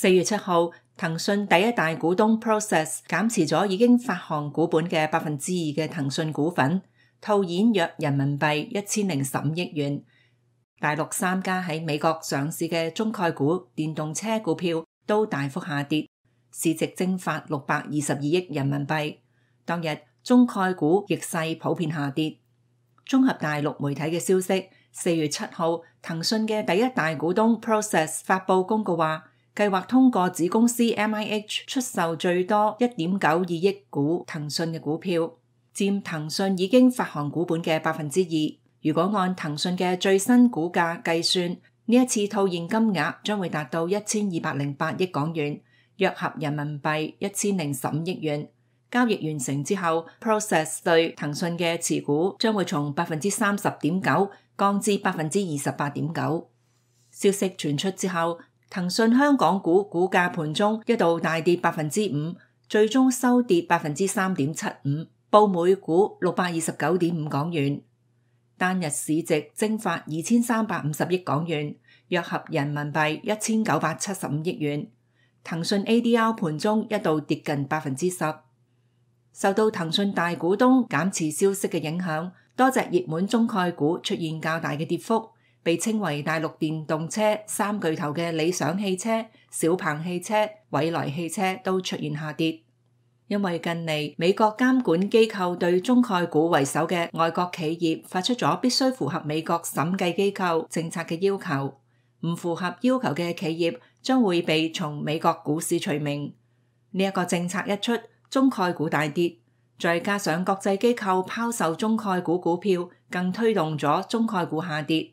四月七号，腾讯第一大股东 Process 减持咗已经发行股本嘅百分之二嘅腾讯股份，套现约人民币一千零十五亿元。大陆三家喺美国上市嘅中概股电动车股票都大幅下跌，市值蒸发六百二十二亿人民币。当日中概股逆势普遍下跌。综合大陆媒体嘅消息，四月七号，腾讯嘅第一大股东 Process 发布公告话。计划通过子公司 MIH 出售最多一点九二亿股腾讯嘅股票，占腾讯已经发行股本嘅百分之二。如果按腾讯嘅最新股价计算，呢一次套现金额将会达到一千二百零八亿港元，约合人民币一千零十五亿元。交易完成之后，Process 对腾讯嘅持股将会从百分之三十点九降至百分之二十八点九。消息传出之后。腾讯香港股股价盘中一度大跌百分之五，最终收跌百分之三点七五，报每股六百二十九点五港元，单日市值蒸发二千三百五十亿港元，约合人民币一千九百七十五亿元。腾讯 A D L 盘中一度跌近百分之十，受到腾讯大股东减持消息嘅影响，多只热门中概股出现较大嘅跌幅。被称为大陆电动车三巨头嘅理想汽车、小鹏汽车、蔚来汽车都出现下跌，因为近嚟美国监管机构对中概股为首嘅外国企业发出咗必须符合美国审计机构政策嘅要求，唔符合要求嘅企业将会被从美国股市除名。呢一个政策一出，中概股大跌，再加上国际机构抛售中概股股票，更推动咗中概股下跌。